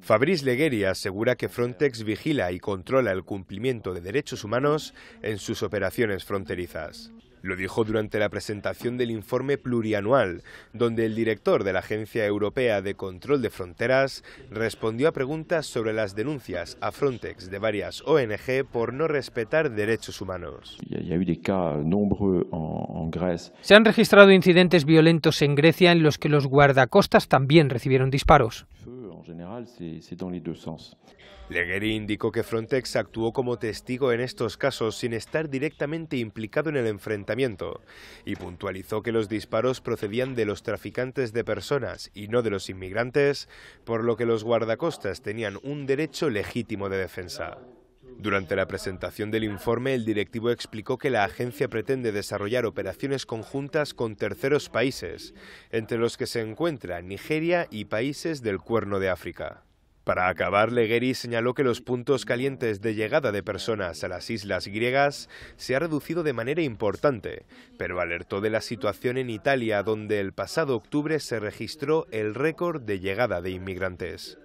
Fabrice Legueri asegura que Frontex vigila y controla el cumplimiento de derechos humanos en sus operaciones fronterizas. Lo dijo durante la presentación del informe plurianual, donde el director de la Agencia Europea de Control de Fronteras respondió a preguntas sobre las denuncias a Frontex de varias ONG por no respetar derechos humanos. Se han registrado incidentes violentos en Grecia en los que los guardacostas también recibieron disparos. En general, Legueri indicó que Frontex actuó como testigo en estos casos sin estar directamente implicado en el enfrentamiento y puntualizó que los disparos procedían de los traficantes de personas y no de los inmigrantes, por lo que los guardacostas tenían un derecho legítimo de defensa. Durante la presentación del informe, el directivo explicó que la agencia pretende desarrollar operaciones conjuntas con terceros países, entre los que se encuentra Nigeria y países del Cuerno de África. Para acabar, Legueri señaló que los puntos calientes de llegada de personas a las islas griegas se ha reducido de manera importante, pero alertó de la situación en Italia, donde el pasado octubre se registró el récord de llegada de inmigrantes.